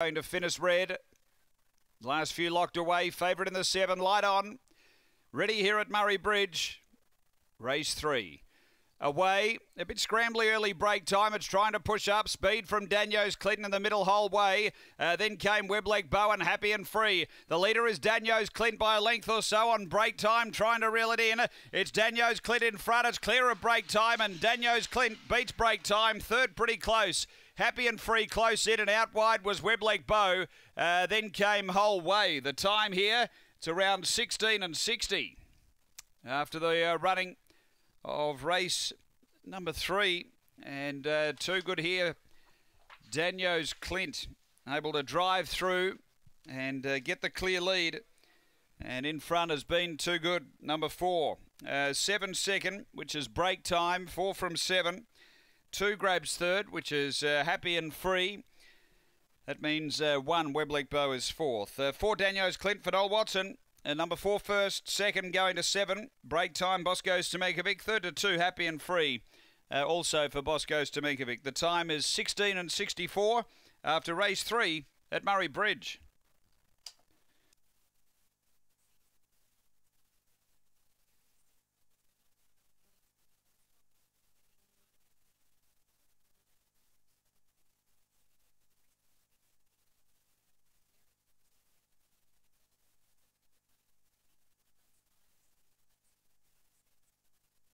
Going to finish red. Last few locked away. Favourite in the seven. Light on. Ready here at Murray Bridge. Race three. Away, a bit scrambly early break time. It's trying to push up. Speed from Daniels Clinton in the middle hole way. Uh, then came Webleg Bowen, happy and free. The leader is Daniels Clint by a length or so on break time, trying to reel it in. It's Daniels Clint in front. It's clear of break time, and Daniels Clint beats break time. Third, pretty close. Happy and Free close in and out wide was Webleg Bow. Uh, then came Whole Way. The time here, it's around 16 and 60. After the uh, running of race number three, and uh, too good here, Daniels Clint able to drive through and uh, get the clear lead. And in front has been too good, number four. Uh, seven second, which is break time, four from seven. Two grabs third, which is uh, happy and free. That means uh, one, Webleek Bow is fourth. Uh, four, Daniels, Clint, Fidel Watson. and uh, number four first, second going to seven. Break time, Bosco's Tamekovic. Third to two, happy and free. Uh, also for Bosco's Tamekovic. The time is 16 and 64 after race three at Murray Bridge.